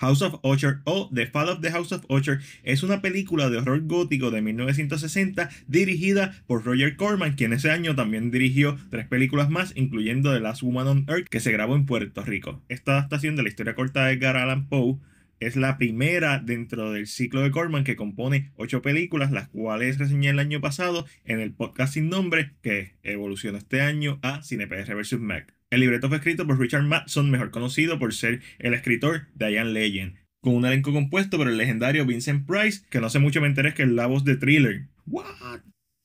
House of Usher o The Fall of the House of Usher es una película de horror gótico de 1960 dirigida por Roger Corman, quien ese año también dirigió tres películas más, incluyendo The Last Woman on Earth, que se grabó en Puerto Rico. Esta adaptación de la historia corta de Edgar Allan Poe es la primera dentro del ciclo de Corman que compone ocho películas, las cuales reseñé el año pasado en el podcast sin nombre que evolucionó este año a CinePR vs. Mac. El libreto fue escrito por Richard Matson, mejor conocido por ser el escritor de Ian Legend, con un elenco compuesto por el legendario Vincent Price, que no hace mucho me enteré que es la voz de Thriller. What?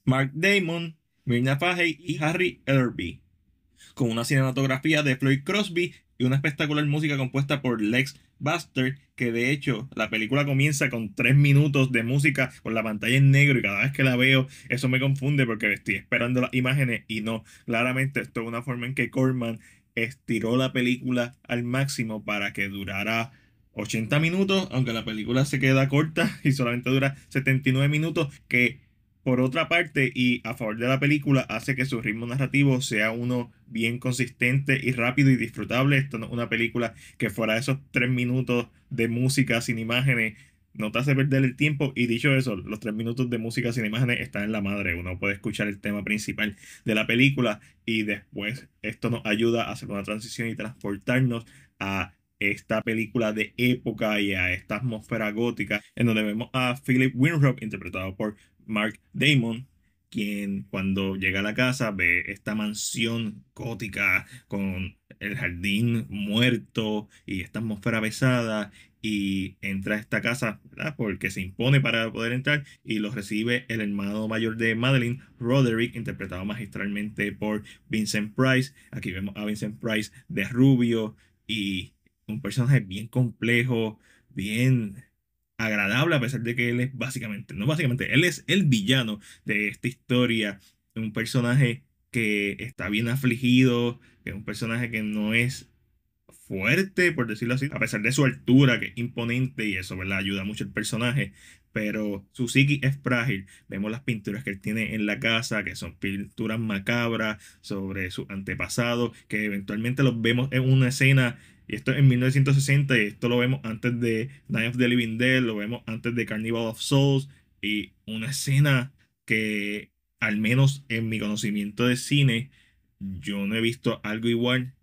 Mark Damon, Mirna Fahey y Harry Ellerby con una cinematografía de Floyd Crosby y una espectacular música compuesta por Lex Buster, que de hecho la película comienza con tres minutos de música con la pantalla en negro y cada vez que la veo eso me confunde porque estoy esperando las imágenes y no, claramente esto es una forma en que Corman estiró la película al máximo para que durara 80 minutos, aunque la película se queda corta y solamente dura 79 minutos, que por otra parte, y a favor de la película, hace que su ritmo narrativo sea uno bien consistente y rápido y disfrutable. Esto no es una película que fuera de esos tres minutos de música sin imágenes no te hace perder el tiempo. Y dicho eso, los tres minutos de música sin imágenes están en la madre. Uno puede escuchar el tema principal de la película y después esto nos ayuda a hacer una transición y transportarnos a esta película de época y a esta atmósfera gótica en donde vemos a Philip Winthrop interpretado por Mark Damon, quien cuando llega a la casa ve esta mansión gótica con el jardín muerto y esta atmósfera pesada y entra a esta casa ¿verdad? porque se impone para poder entrar y lo recibe el hermano mayor de Madeline, Roderick, interpretado magistralmente por Vincent Price. Aquí vemos a Vincent Price de rubio y un personaje bien complejo, bien agradable, a pesar de que él es básicamente, no básicamente, él es el villano de esta historia, un personaje que está bien afligido, que es un personaje que no es fuerte, por decirlo así, a pesar de su altura, que es imponente y eso, ¿verdad? Ayuda mucho el personaje, pero su psiqui es frágil. Vemos las pinturas que él tiene en la casa, que son pinturas macabras sobre su antepasado, que eventualmente los vemos en una escena y esto en 1960, y esto lo vemos antes de Night of the Living Dead, lo vemos antes de Carnival of Souls, y una escena que, al menos en mi conocimiento de cine, yo no he visto algo igual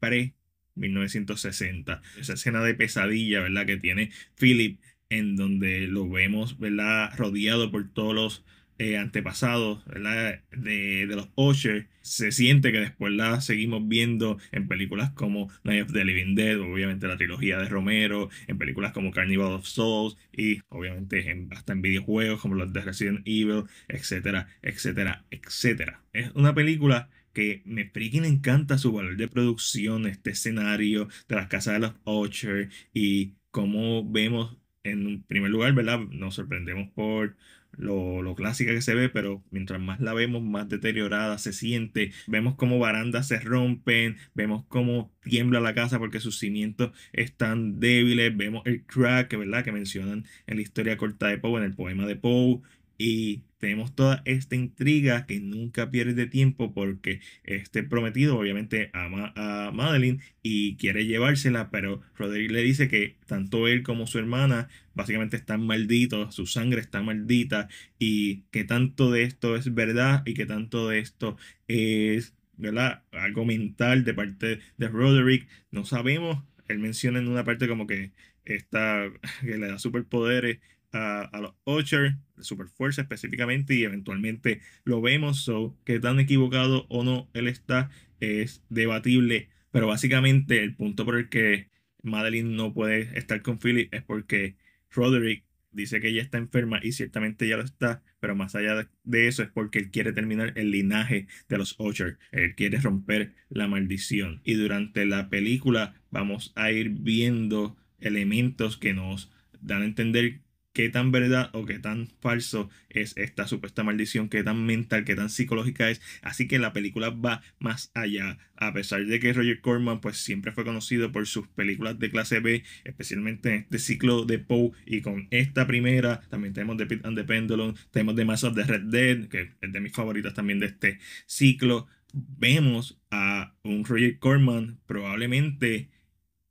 pre 1960. Esa escena de pesadilla, ¿verdad? Que tiene Philip, en donde lo vemos, ¿verdad? Rodeado por todos los eh, antepasados De, los Usher se siente que después la seguimos viendo en películas como Night of the Living Dead, obviamente la trilogía de Romero, en películas como Carnival of Souls y obviamente hasta en videojuegos como los de Resident Evil, etcétera, etcétera, etcétera. Es una película que me freaking encanta su valor de producción, este escenario de las casas de los Usher y cómo vemos en primer lugar, ¿verdad? Nos sorprendemos por lo, clásica que se ve, pero mientras más la vemos, más deteriorada se siente. Vemos como barandas se rompen, vemos como tiembla la casa porque sus cimientos están débiles, vemos el crack, ¿verdad? Que mencionan en la historia corta de Poe, en el poema de Poe, y tenemos toda esta intriga que nunca pierde tiempo porque este prometido obviamente ama a Madeline y quiere llevársela, pero Roderick le dice que tanto él como su hermana básicamente están malditos, su sangre está maldita y que tanto de esto es verdad y que tanto de esto es ¿verdad? algo mental de parte de Roderick. No sabemos, él menciona en una parte como que, está que le da superpoderes a, los Ocher, Super Fuerza específicamente, y eventualmente lo vemos. o que tan equivocado o no él está es debatible, pero básicamente el punto por el que Madeline no puede estar con Philip es porque Roderick dice que ella está enferma y ciertamente ya lo está, pero más allá de eso es porque él quiere terminar el linaje de los Ocher, él quiere romper la maldición. Y durante la película vamos a ir viendo elementos que nos dan a entender qué tan verdad o qué tan falso es esta supuesta maldición, qué tan mental, qué tan psicológica es. Así que la película va más allá. A pesar de que Roger Corman pues siempre fue conocido por sus películas de clase B, especialmente en este ciclo de Poe y con esta primera, también tenemos The Pit and the Pendulum, tenemos The Mass of the Red Dead, que es de mis favoritas también de este ciclo. Vemos a un Roger Corman probablemente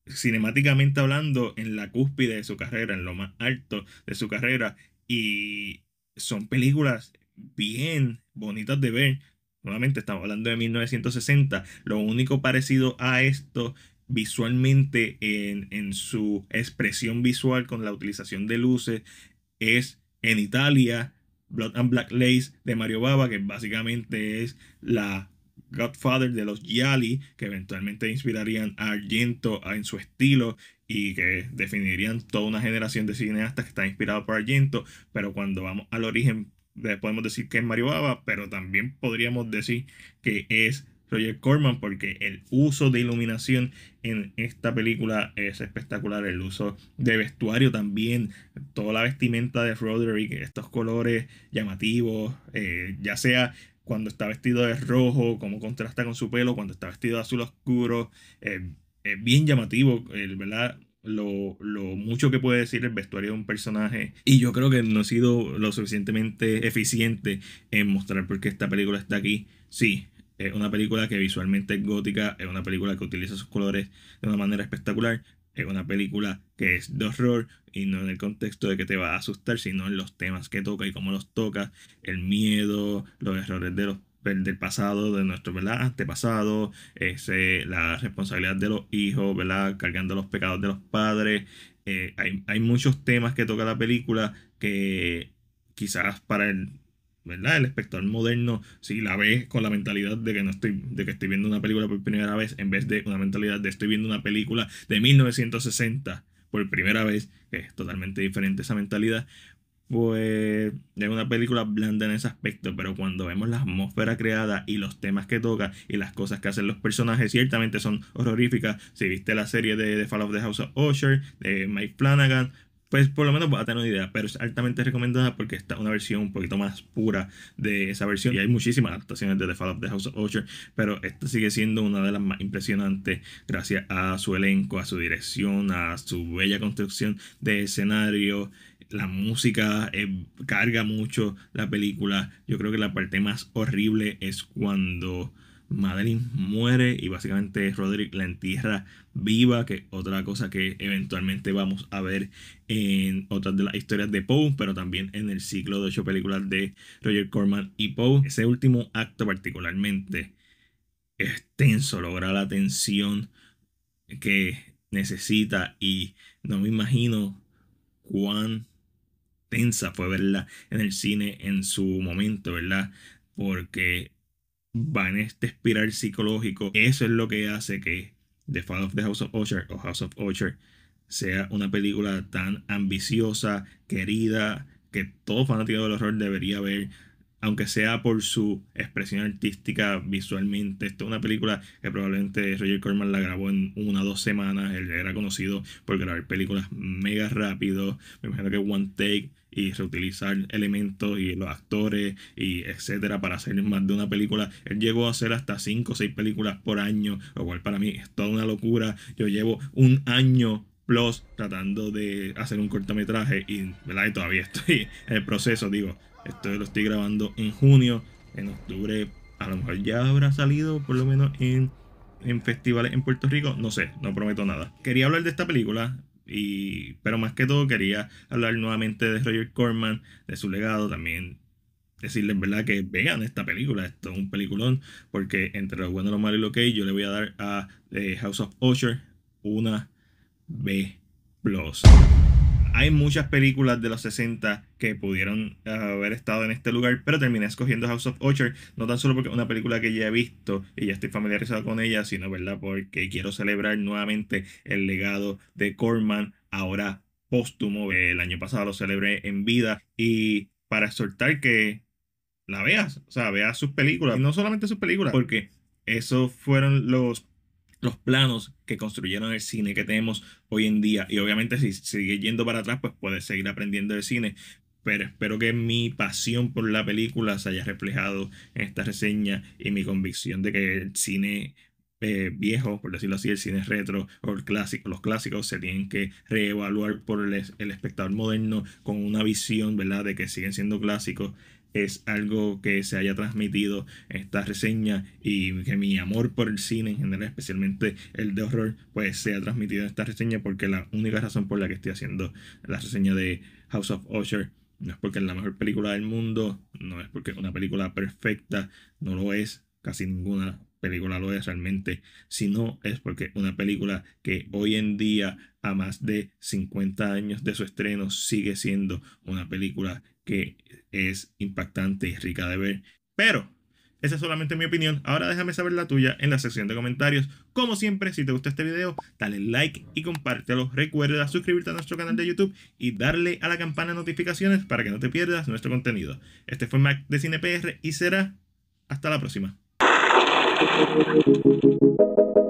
cinemáticamente hablando, en la cúspide de su carrera, en lo más alto de su carrera. Y son películas bien bonitas de ver. Nuevamente estamos hablando de 1960. Lo único parecido a esto visualmente en, su expresión visual con la utilización de luces es en Italia, Blood and Black Lace de Mario Baba, que básicamente es la Godfather de los Yali, que eventualmente inspirarían a Argento ah, en su estilo y que definirían toda una generación de cineastas que está inspirado por Argento, pero cuando vamos al origen podemos decir que es Mario Baba, pero también podríamos decir que es Roger Corman porque el uso de iluminación en esta película es espectacular, el uso de vestuario también, toda la vestimenta de Roderick, estos colores llamativos, eh, ya sea cuando está vestido de rojo, cómo contrasta con su pelo, cuando está vestido de azul oscuro. Eh, es bien llamativo, ¿verdad? Lo, lo, mucho que puede decir el vestuario de un personaje. Y yo creo que no he sido lo suficientemente eficiente en mostrar por qué esta película está aquí. Sí, es una película que visualmente es gótica, es una película que utiliza sus colores de una manera espectacular, es una película que es de horror y no en el contexto de que te va a asustar, sino en los temas que toca y cómo los toca, el miedo, los errores de del pasado, de nuestro antepasado, la responsabilidad de los hijos, ¿verdad? cargando los pecados de los padres. Eh, hay, hay muchos temas que toca la película que quizás para el ¿verdad? El espectador moderno, si la ve con la mentalidad de que no estoy, de que estoy viendo una película por primera vez, en vez de una mentalidad de estoy viendo una película de 1960 por primera vez, que es totalmente diferente esa mentalidad, pues es una película blanda en ese aspecto, pero cuando vemos la atmósfera creada y los temas que toca y las cosas que hacen los personajes, ciertamente son horroríficas. Si viste la serie de The Fall of the House of Usher, de Mike Flanagan, pues por lo menos va a tener una idea, pero es altamente recomendada porque está una versión un poquito más pura de esa versión y hay muchísimas adaptaciones de The Fall of the House of Usher, pero esta sigue siendo una de las más impresionantes gracias a su elenco, a su dirección, a su bella construcción de escenario la música eh, carga mucho la película. Yo creo que la parte más horrible es cuando Madeline muere y básicamente Roderick la entierra viva, que otra cosa que eventualmente vamos a ver en otras de las historias de Poe, pero también en el ciclo de ocho películas de Roger Corman y Poe. Ese último acto particularmente extenso logra la tensión que necesita y no me imagino cuán tensa fue verla en el cine en su momento, ¿verdad? Porque va en este espiral psicológico. Eso es lo que hace que The Fall of the House of Usher o House of Usher sea una película tan ambiciosa, querida, que todo fanático del horror debería ver aunque sea por su expresión artística visualmente. Esta es una película que probablemente Roger Corman la grabó en una o dos semanas. Él era conocido por grabar películas mega rápido. Me imagino que One Take y reutilizar elementos y los actores y etcétera para hacer más de una película. Él llegó a hacer hasta 5 o 6 películas por año, lo cual para mí es toda una locura. Yo llevo un año plus tratando de hacer un cortometraje y, y todavía estoy en el proceso, digo esto lo estoy grabando en junio. En octubre a lo mejor ya habrá salido, por lo menos en, en festivales en Puerto Rico. No sé, no prometo nada. Quería hablar de esta película, y, pero más que todo quería hablar nuevamente de Roger Corman, de su legado también. Decirles, ¿verdad? Que vean esta película. Esto es un peliculón. Porque entre lo bueno, lo malo y lo que hay, yo le voy a dar a eh, House of Usher una B hay muchas películas de los 60 que pudieron eh, haber estado en este lugar, pero terminé escogiendo House of Usher, no tan solo porque es una película que ya he visto y ya estoy familiarizado con ella, sino ¿verdad? porque quiero celebrar nuevamente el legado de Corman, ahora póstumo, eh, el año pasado lo celebré en vida, y para soltar que la veas, o sea, veas sus películas, y no solamente sus películas, porque esos fueron los los planos que construyeron el cine que tenemos hoy en día. Y obviamente si sigue yendo para atrás, pues puede seguir aprendiendo del cine. Pero espero que mi pasión por la película se haya reflejado en esta reseña y mi convicción de que el cine eh, viejo, por decirlo así, el cine retro o el clásico, los clásicos se tienen que reevaluar por el, el espectador moderno con una visión, ¿verdad?, de que siguen siendo clásicos es algo que se haya transmitido esta reseña y que mi amor por el cine en general, especialmente el de horror, pues se ha transmitido en esta reseña porque la única razón por la que estoy haciendo la reseña de House of Usher no es porque es la mejor película del mundo, no es porque es una película perfecta, no lo es, casi ninguna película lo es realmente, si no es porque una película que hoy en día, a más de 50 años de su estreno, sigue siendo una película que es impactante y rica de ver. Pero esa es solamente mi opinión. Ahora déjame saber la tuya en la sección de comentarios. Como siempre, si te gustó este video, dale like y compártelo. Recuerda suscribirte a nuestro canal de YouTube y darle a la campana de notificaciones para que no te pierdas nuestro contenido. Este fue Mac de CinePR y será hasta la próxima. Thank you.